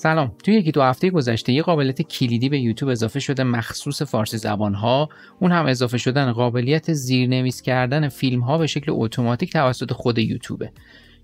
سلام توی یکی دو هفته گذشته یه قابلیت کلیدی به یوتیوب اضافه شده مخصوص فارسی زبان ها اون هم اضافه شدن قابلیت زیرنویس کردن فیلم ها به شکل اتوماتیک توسط خود یوتیوبه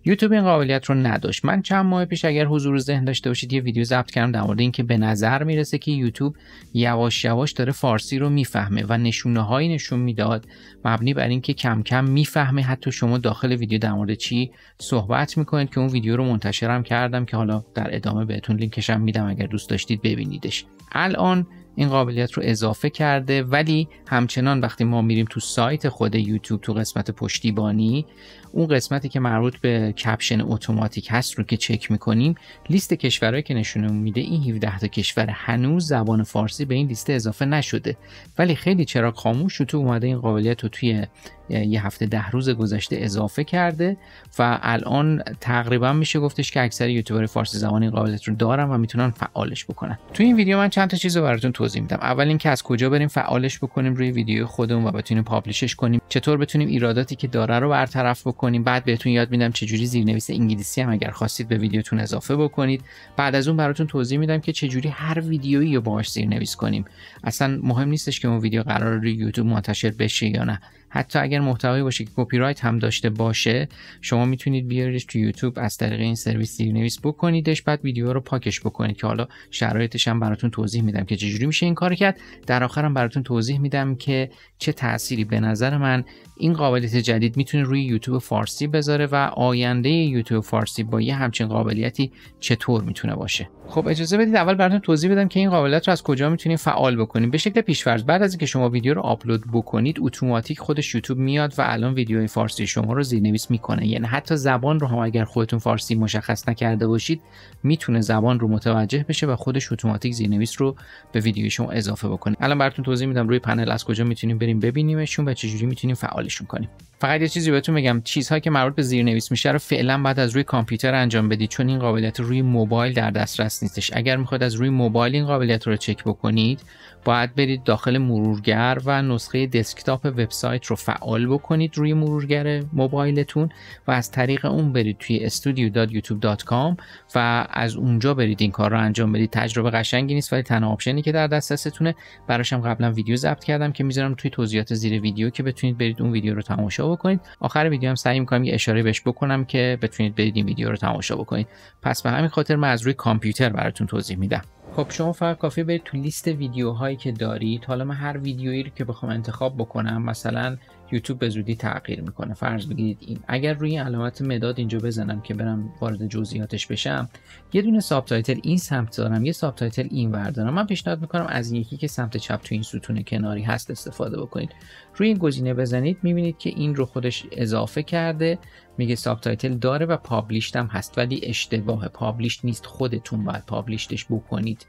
یوتیوب این قابلیت رو نداشت من چند ماه پیش اگر حضور ذهن داشته باشید یه ویدیو ضبط کردم در مورد اینکه به نظر میرسه که یوتیوب یواش یواش داره فارسی رو میفهمه و نشونه هایی نشون میداد مبنی بر اینکه کم کم میفهمه حتی شما داخل ویدیو در مورد چی صحبت میکنید که اون ویدیو رو منتشرم کردم که حالا در ادامه بهتون لینکشم میدم اگر دوست داشتید ببینیدش الان این قابلیت رو اضافه کرده ولی همچنان وقتی ما میریم تو سایت خود یوتیوب تو قسمت پشتیبانی اون قسمتی که مربوط به کپشن اتوماتیک هست رو که چک میکنیم لیست کشورهایی که نشونمون میده این 17 تا کشور هنوز زبان فارسی به این لیست اضافه نشده ولی خیلی چرا خاموش تو اومده این قابلیت رو توی یه هفته ده روز گذشته اضافه کرده و الان تقریبا میشه گفتش که اکثر یوتیوبر فارسی این قابلیت رو دارن و میتونن فعالش بکنن تو این ویدیو من چند تا چیز رو براتون توضیح میدم اول اینکه از کجا بریم فعالش بکنیم روی ویدیو خودمون و بتونیم پابلیشش کنیم چطور بتونیم ایراداتی که داره رو برطرف بکنیم بعد بهتون یاد میدم جوری زیرنویس انگلیسی هم اگر خواستید به ویدیوتون اضافه بکنید بعد از اون براتون توضیح میدم که چه جوری هر ویدیویی رو باهاش زیرنویس کنیم اصلا مهم نیستش که اون ویدیو قرار روی یوتیوب منتشر بشه یا نه حتی اگر محتوایی باشه که کپی رایت هم داشته باشه شما میتونید بیاریدش تو یوتیوب از طریق این سرویس نویس بکنیدش بعد ویدیو رو پاکش بکنید که حالا شرایطش هم براتون توضیح میدم که چجوری میشه این کار کرد در آخرم براتون توضیح میدم که چه تأثیری به نظر من این قابلیت جدید میتونه روی یوتیوب فارسی بذاره و آینده یوتیوب فارسی با یه همچین قابلیتی چطور میتونه باشه خب اجازه بدید اول براتون توضیح بدم که این قابلیت رو از کجا میتونید فعال بکنید به شکل پیش‌فرض بعد از اینکه شما ویدیو رو آپلود بکنید اتوماتیک خودش خودش یوتیوب میاد و الان ویدیو فارسی شما رو زیرنویس میکنه یعنی حتی زبان رو هم اگر خودتون فارسی مشخص نکرده باشید میتونه زبان رو متوجه بشه و خودش اتوماتیک زیرنویس رو به ویدیو شما اضافه بکنه الان براتون توضیح میدم روی پنل از کجا میتونیم بریم ببینیمشون و چجوری میتونیم فعالشون کنیم فقط یه چیزی بهتون بگم چیزهایی که مربوط به زیرنویس میشه رو فعلا بعد از روی کامپیوتر انجام بدید چون این قابلیت روی موبایل در دسترس نیستش اگر میخواد از روی موبایل این قابلیت رو چک بکنید باید برید داخل مرورگر و نسخه دسکتاپ وبسایت رو فعال بکنید روی مرورگر موبایلتون و از طریق اون برید توی studio.youtube.com و از اونجا برید این کار رو انجام بدید تجربه قشنگی نیست ولی تنها آپشنی که در دسترستونه براشم قبلا ویدیو ضبط کردم که میذارم توی توضیحات زیر ویدیو که بتونید برید اون ویدیو رو تماشا بکنید آخر ویدیو هم سعی میکنم یه اشاره بهش بکنم که بتونید برید این ویدیو رو تماشا بکنید پس به همین خاطر من از روی کامپیوتر براتون توضیح میدم خب شما فقط کافی برید تو لیست ویدیوهایی که دارید حالا من هر ویدیویی رو که بخوام انتخاب بکنم مثلا یوتیوب به زودی تغییر میکنه فرض بگیرید این اگر روی علامت مداد اینجا بزنم که برم وارد جزئیاتش بشم یه دونه ساب تایتل این سمت دارم یه ساب تایتل این ور دارم من پیشنهاد میکنم از یکی که سمت چپ تو این ستون کناری هست استفاده بکنید روی این گزینه بزنید میبینید که این رو خودش اضافه کرده میگه ساب تایتل داره و پابلیشت هم هست ولی اشتباه پابلیشت نیست خودتون باید پابلیشتش بکنید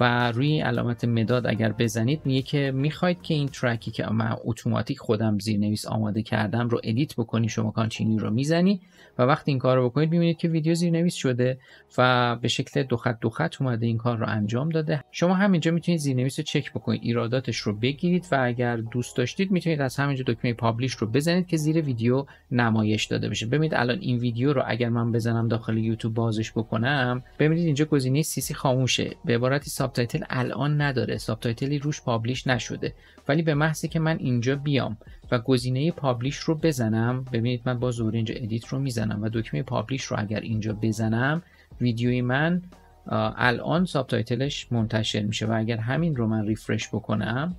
و روی علامت مداد اگر بزنید میگه که میخواید که این ترکی که من اتوماتیک خودم زیرنویس آماده کردم رو ادیت بکنی شما کانچینی رو میزنی و وقتی این کار رو بکنید میبینید که ویدیو زیرنویس شده و به شکل دو خط دو خط اومده این کار رو انجام داده شما همینجا میتونید زیرنویس رو چک بکنید ایراداتش رو بگیرید و اگر دوست داشتید میتونید از همینجا دکمه پابلیش رو بزنید که زیر ویدیو نمایش داده بشه ببینید الان این ویدیو رو اگر من بزنم داخل یوتیوب بازش بکنم ببینید اینجا گزینه سیسی خاموشه به عبارتی سابتایتل الان نداره سابتایتلی روش پابلیش نشده ولی به محضی که من اینجا بیام و گزینه پابلیش رو بزنم ببینید من با زور اینجا ادیت رو میزنم و دکمه پابلیش رو اگر اینجا بزنم ویدیوی من الان سابتایتلش منتشر میشه و اگر همین رو من ریفرش بکنم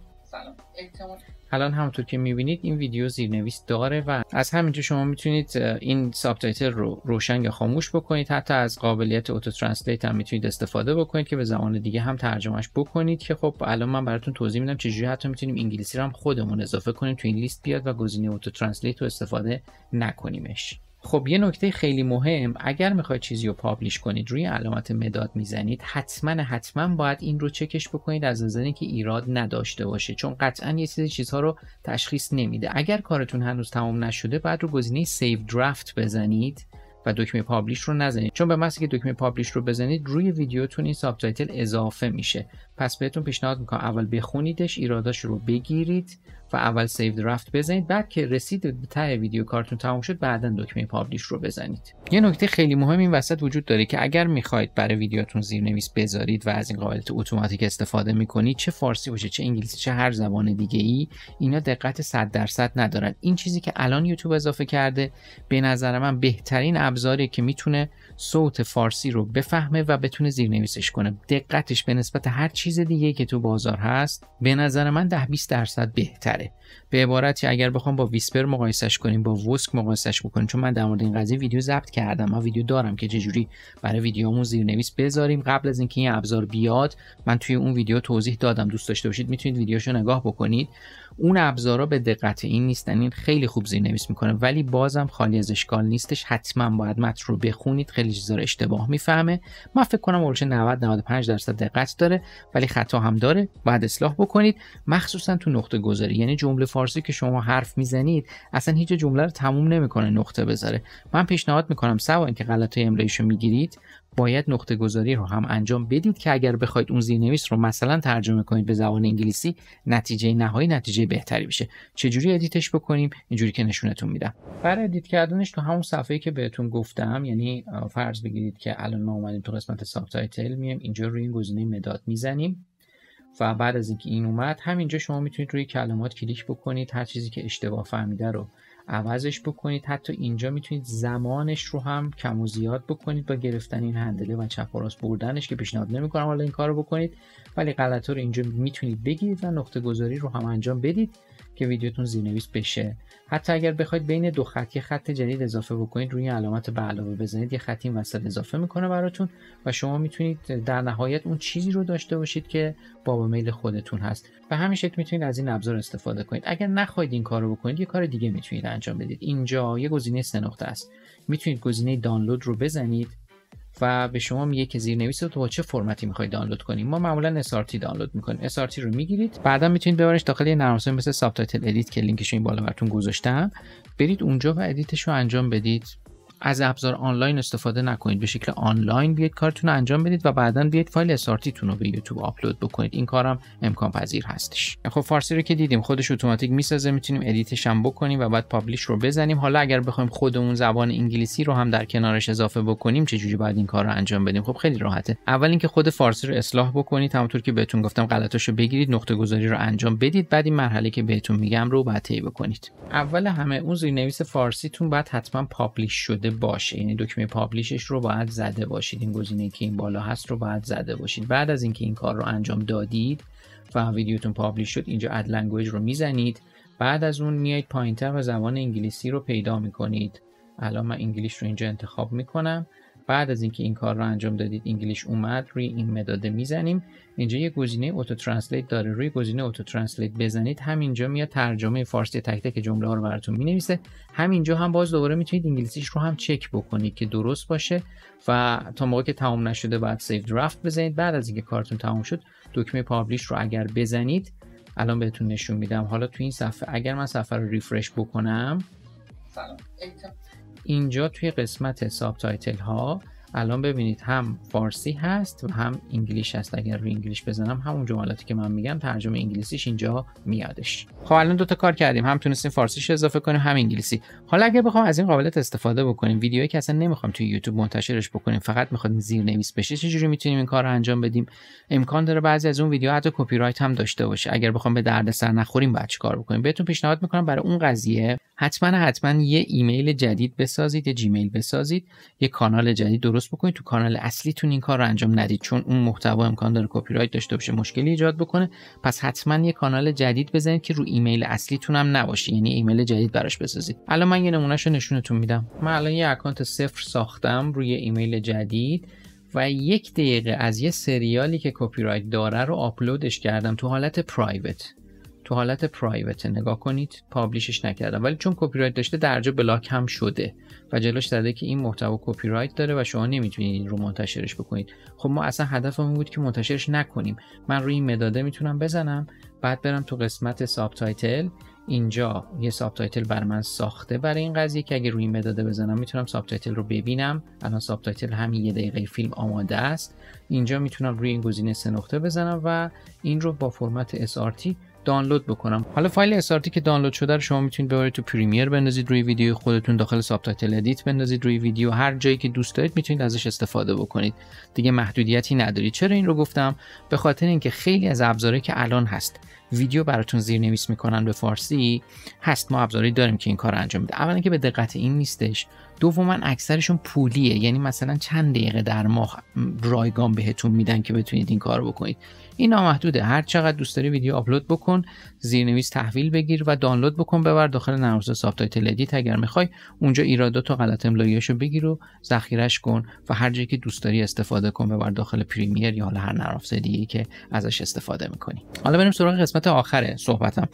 الان همونطور که میبینید این ویدیو زیرنویس داره و از همینجا شما میتونید این سابتایتل رو روشن یا خاموش بکنید حتی از قابلیت اتو ترنسلیت هم میتونید استفاده بکنید که به زبان دیگه هم ترجمهش بکنید که خب الان من براتون توضیح میدم چجوری حتی میتونیم انگلیسی رو هم خودمون اضافه کنیم تو این لیست بیاد و گزینه اتو ترنسلیت رو استفاده نکنیمش خب یه نکته خیلی مهم اگر میخواید چیزی رو پابلیش کنید روی علامت مداد میزنید حتما حتما باید این رو چکش بکنید از نظر که ایراد نداشته باشه چون قطعا یه سری چیزها رو تشخیص نمیده اگر کارتون هنوز تمام نشده بعد رو گزینه سیو درافت بزنید و دکمه پابلیش رو نزنید چون به محض که دکمه پابلیش رو بزنید روی ویدیوتون این سابتایتل اضافه میشه پس بهتون پیشنهاد میکنم اول بخونیدش ایراداش رو بگیرید و اول سیو درافت بزنید بعد که رسید به ته ویدیو کارتون تموم شد بعدا دکمه پابلیش رو بزنید یه نکته خیلی مهم این وسط وجود داره که اگر میخواید برای ویدیوتون زیرنویس بذارید و از این قابلیت اتوماتیک استفاده میکنید چه فارسی باشه چه انگلیسی چه هر زبان دیگه ای اینا دقت 100 درصد ندارن این چیزی که الان یوتیوب اضافه کرده به نظر من بهترین ابزاری که میتونه صوت فارسی رو بفهمه و بتونه زیرنویسش کنه دقتش به نسبت هر چیز دیگه که تو بازار هست به نظر من ده 20 درصد بهتره به عبارتی اگر بخوام با ویسپر مقایسش کنیم با وسک مقایسش بکنیم چون من در مورد این قضیه ویدیو ضبط کردم من ویدیو دارم که چجوری برای ویدیومون زیرنویس بذاریم قبل از اینکه این ابزار بیاد من توی اون ویدیو توضیح دادم دوست داشته باشید میتونید ویدیوشو نگاه بکنید اون ابزارا به دقت این نیستن این خیلی خوب زیرنویس میکنه ولی بازم خالی از اشکال نیستش حتما باید متن رو بخونید خیلی چیزا اشتباه میفهمه من فکر کنم اولش 90 95 درصد دقت داره ولی خطا هم داره بعد اصلاح بکنید مخصوصا تو نقطه گذاری یعنی جمله فارسی که شما حرف میزنید اصلا هیچ جمله رو تموم نمیکنه نقطه بذاره من پیشنهاد میکنم سوا اینکه غلط املایش میگیرید باید نقطه گذاری رو هم انجام بدید که اگر بخواید اون زیرنویس رو مثلا ترجمه کنید به زبان انگلیسی نتیجه نهایی نتیجه بهتری بشه چجوری ادیتش بکنیم اینجوری که نشونتون میدم برای ادیت کردنش تو همون صفحه‌ای که بهتون گفتم یعنی فرض بگیرید که الان ما اومدیم تو قسمت سابتایتل اینجا روی این گزینه مداد میزنیم و بعد از اینکه این اومد همینجا شما میتونید روی کلمات کلیک بکنید هر چیزی که اشتباه فهمیده رو عوضش بکنید حتی اینجا میتونید زمانش رو هم کم و زیاد بکنید با گرفتن این هندله و چپ و راست بردنش که پیشنهاد نمیکنم حالا این کار رو بکنید ولی غلط رو اینجا میتونید بگیرید و نقطه گذاری رو هم انجام بدید که ویدیوتون زیرنویس بشه حتی اگر بخواید بین دو خط یه خط جدید اضافه بکنید روی علامت به علاوه بزنید یه خط این وسط اضافه میکنه براتون و شما میتونید در نهایت اون چیزی رو داشته باشید که باب میل خودتون هست و همین شکل میتونید از این ابزار استفاده کنید اگر نخواهید این کار رو بکنید یه کار دیگه میتونید انجام بدید اینجا یه گزینه سه است میتونید گزینه دانلود رو بزنید و به شما میگه که زیرنویس رو تو با چه فرمتی میخواید دانلود کنیم ما معمولا SRT دانلود میکنیم SRT رو میگیرید بعدا میتونید ببرش داخل یه نرم مثل سابتایتل ادیت که لینکش این بالا براتون گذاشتم برید اونجا و ادیتش رو انجام بدید از ابزار آنلاین استفاده نکنید به شکل آنلاین بیاید کارتون رو انجام بدید و بعدا بیاید فایل استارتیتون رو به یوتیوب آپلود بکنید این کارم امکان پذیر هستش خب فارسی رو که دیدیم خودش اتوماتیک میسازه میتونیم ادیتش هم بکنیم و بعد پابلیش رو بزنیم حالا اگر بخوایم خودمون زبان انگلیسی رو هم در کنارش اضافه بکنیم چه جوری باید این کار رو انجام بدیم خب خیلی راحته اول اینکه خود فارسی رو اصلاح بکنید همونطور که بهتون گفتم غلطاشو بگیرید نقطه گذاری رو انجام بدید بعد این مرحله که بهتون میگم رو بعد بکنید اول همه اون زیرنویس فارسیتون بعد حتما پابلیش شده باشه یعنی دکمه پابلیشش رو باید زده باشید این گزینه که این بالا هست رو باید زده باشید بعد از اینکه این کار رو انجام دادید و ویدیوتون پابلیش شد اینجا اد لنگویج رو میزنید بعد از اون میایید پایینتر و زبان انگلیسی رو پیدا میکنید الان من انگلیش رو اینجا انتخاب میکنم بعد از اینکه این کار رو انجام دادید انگلیش اومد روی این مداده میزنیم اینجا یه گزینه اتو ترنسلیت داره روی گزینه اتو ترنسلیت بزنید همینجا میاد ترجمه فارسی تک تک جمله ها رو براتون مینویسه همینجا هم باز دوباره میتونید انگلیسیش رو هم چک بکنید که درست باشه و تا موقع که تمام نشده بعد سیو درافت بزنید بعد از اینکه کارتون تمام شد دکمه پابلیش رو اگر بزنید الان بهتون نشون میدم حالا تو این صفحه اگر من صفحه رو ریفرش بکنم اینجا توی قسمت ساب ها الان ببینید هم فارسی هست و هم انگلیش هست اگر روی انگلیش بزنم همون جملاتی که من میگم ترجمه انگلیسیش اینجا میادش خب الان تا کار کردیم هم تونستیم فارسیش اضافه کنیم هم انگلیسی حالا اگر بخوام از این قابلیت استفاده بکنیم ویدیویی که اصلا نمیخوام توی یوتیوب منتشرش بکنیم فقط میخوام زیرنویس بشه جوری میتونیم این کار انجام بدیم امکان داره بعضی از اون ویدیو حتی کپی رایت هم داشته باشه اگر بخوام به دردسر نخوریم بعد کار بکنیم بهتون پیشنهاد میکنم برای اون قضیه حتما حتما یه ایمیل جدید بسازید یه جیمیل بسازید یه کانال جدید درست درست بکنید تو کانال اصلیتون این کار رو انجام ندید چون اون محتوا امکان داره کپی رایت داشته باشه مشکلی ایجاد بکنه پس حتما یه کانال جدید بزنید که رو ایمیل اصلیتون هم نباشه یعنی ایمیل جدید براش بسازید الان من یه نمونهشو نشونتون میدم من الان یه اکانت صفر ساختم روی ایمیل جدید و یک دقیقه از یه سریالی که کپی رایت داره رو آپلودش کردم تو حالت پرایوت تو حالت پرایوت نگاه کنید پابلیشش نکردم ولی چون کپی رایت داشته درجا بلاک هم شده و جلوش داده که این محتوا کپی رایت داره و شما نمیتونید این رو منتشرش بکنید خب ما اصلا هدفمون بود که منتشرش نکنیم من روی این مداده میتونم بزنم بعد برم تو قسمت ساب تایتل اینجا یه ساب تایتل بر من ساخته برای این قضیه که اگه روی مداده بزنم میتونم ساب رو ببینم الان ساب تایتل همین یه دقیقه فیلم آماده است اینجا میتونم روی این گزینه سه بزنم و این رو با فرمت SRT دانلود بکنم حالا فایل SRT که دانلود شده رو شما میتونید ببرید تو پریمیر بندازید روی ویدیو خودتون داخل سابتایتل ادیت بندازید روی ویدیو هر جایی که دوست دارید میتونید ازش استفاده بکنید دیگه محدودیتی نداری چرا این رو گفتم به خاطر اینکه خیلی از ابزارهایی که الان هست ویدیو براتون زیر نویس میکنن به فارسی هست ما ابزاری داریم که این کار انجام میده اولا که به دقت این نیستش دوما اکثرشون پولیه یعنی مثلا چند دقیقه در ماه رایگان بهتون میدن که بتونید این کار بکنید این نامحدوده هر چقدر دوست داری ویدیو آپلود بکن زیرنویس تحویل بگیر و دانلود بکن ببر داخل سافت سابتایتل تلدیت اگر میخوای اونجا ایرادات و غلط املاییاشو بگیر و ذخیرش کن و هر جایی که دوست داری استفاده کن ببر داخل پریمیر یا حالا هر دیگه که ازش استفاده میکنی حالا بریم سراغ قسمت آخره صحبتم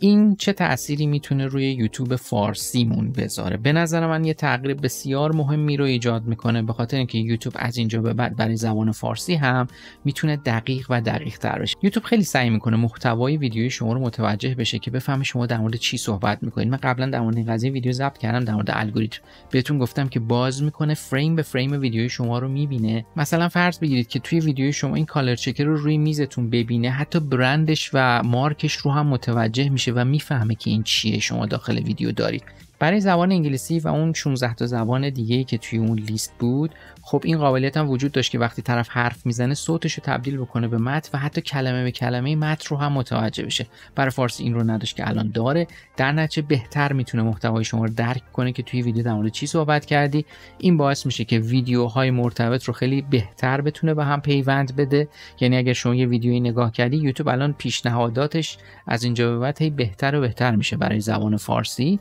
این چه تأثیری میتونه روی یوتیوب فارسیمون بذاره به نظر من یه تغییر بسیار مهمی رو ایجاد میکنه به خاطر اینکه یوتیوب از اینجا به بعد برای زبان فارسی هم میتونه دقیق و دقیق تر بشه یوتیوب خیلی سعی میکنه محتوای ویدیوی شما رو متوجه بشه که بفهمه شما در مورد چی صحبت میکنید من قبلا در مورد این قضیه ویدیو ضبط کردم در مورد الگوریتم بهتون گفتم که باز میکنه فریم به فریم ویدیوی شما رو میبینه مثلا فرض بگیرید که توی ویدیوی شما این کالر چکر رو روی میزتون ببینه حتی برندش و مارکش رو هم متوجه میشه و میفهمه که این چیه شما داخل ویدیو دارید برای زبان انگلیسی و اون 16 تا زبان دیگه که توی اون لیست بود خب این قابلیت هم وجود داشت که وقتی طرف حرف میزنه صوتش رو تبدیل بکنه به متن و حتی کلمه به کلمه متن رو هم متوجه بشه برای فارسی این رو نداشت که الان داره در نتیجه بهتر میتونه محتوای شما رو درک کنه که توی ویدیو در مورد چی صحبت کردی این باعث میشه که ویدیوهای مرتبط رو خیلی بهتر بتونه به هم پیوند بده یعنی اگر شما یه ویدیویی نگاه کردی یوتیوب الان پیشنهاداتش از اینجا به بعد بهتر و بهتر میشه برای زبان فارسی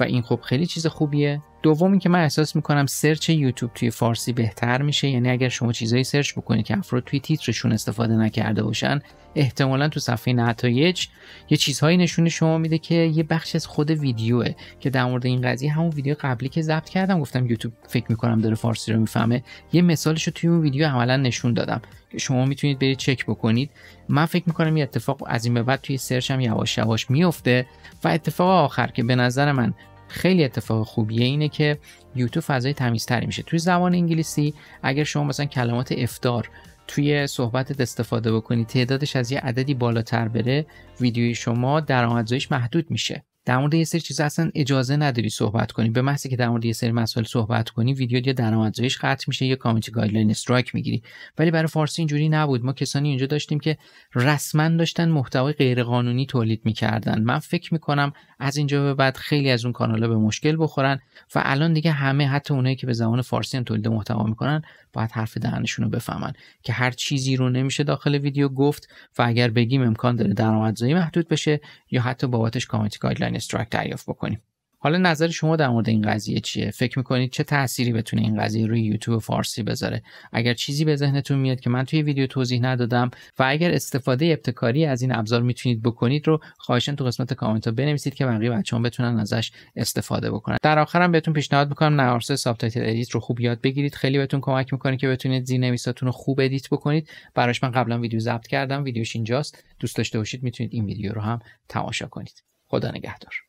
و این خب خیلی چیز خوبیه دومی که من احساس میکنم سرچ یوتیوب توی فارسی بهتر میشه یعنی اگر شما چیزایی سرچ بکنید که افراد توی تیترشون استفاده نکرده باشن احتمالا تو صفحه نتایج یه چیزهایی نشون شما میده که یه بخش از خود ویدیوه که در مورد این قضیه همون ویدیو قبلی که ضبط کردم گفتم یوتیوب فکر میکنم داره فارسی رو میفهمه یه مثالش رو توی اون ویدیو عملا نشون دادم که شما میتونید برید چک بکنید من فکر میکنم یه اتفاق از این به بعد توی سرچ هم یواش یواش میفته و اتفاق آخر که به نظر من خیلی اتفاق خوبیه اینه که یوتیوب فضای تمیزتری میشه توی زبان انگلیسی اگر شما مثلا کلمات افتار توی صحبتت استفاده بکنی تعدادش از یه عددی بالاتر بره ویدیوی شما درآمدزاییش محدود میشه در مورد یه سری چیزا اصلا اجازه نداری صحبت کنی به که در مورد یه سری مسائل صحبت کنی ویدیو یا درآمدزاییش قطع میشه یه کامیتی گایدلاین استرایک میگیری ولی برای فارسی اینجوری نبود ما کسانی اینجا داشتیم که رسما داشتن محتوای غیرقانونی تولید میکردن من فکر میکنم از اینجا به بعد خیلی از اون کانالا به مشکل بخورن و الان دیگه همه حتی اونایی که به زبان فارسی هم تولید محتوا میکنن باید حرف دهنشون رو بفهمن که هر چیزی رو نمیشه داخل ویدیو گفت و اگر بگیم امکان داره درآمدزایی محدود بشه یا حتی بابتش کامنت گایدلاین استرایک دریافت بکنیم حالا نظر شما در مورد این قضیه چیه فکر میکنید چه تأثیری بتونه این قضیه روی یوتیوب فارسی بذاره اگر چیزی به ذهنتون میاد که من توی ویدیو توضیح ندادم و اگر استفاده ابتکاری از این ابزار میتونید بکنید رو خواهشن تو قسمت کامنت ها بنویسید که بقیه بچه‌ها بتونن ازش استفاده بکنن در آخرم بهتون پیشنهاد میکنم نرسه سابتایتل ادیت رو خوب یاد بگیرید خیلی بهتون کمک میکنه که بتونید زیرنویساتون رو خوب ادیت بکنید براش من قبلا ویدیو ضبط کردم ویدیوش اینجاست دوست داشته باشید میتونید این ویدیو رو هم تماشا کنید خدا نگهدار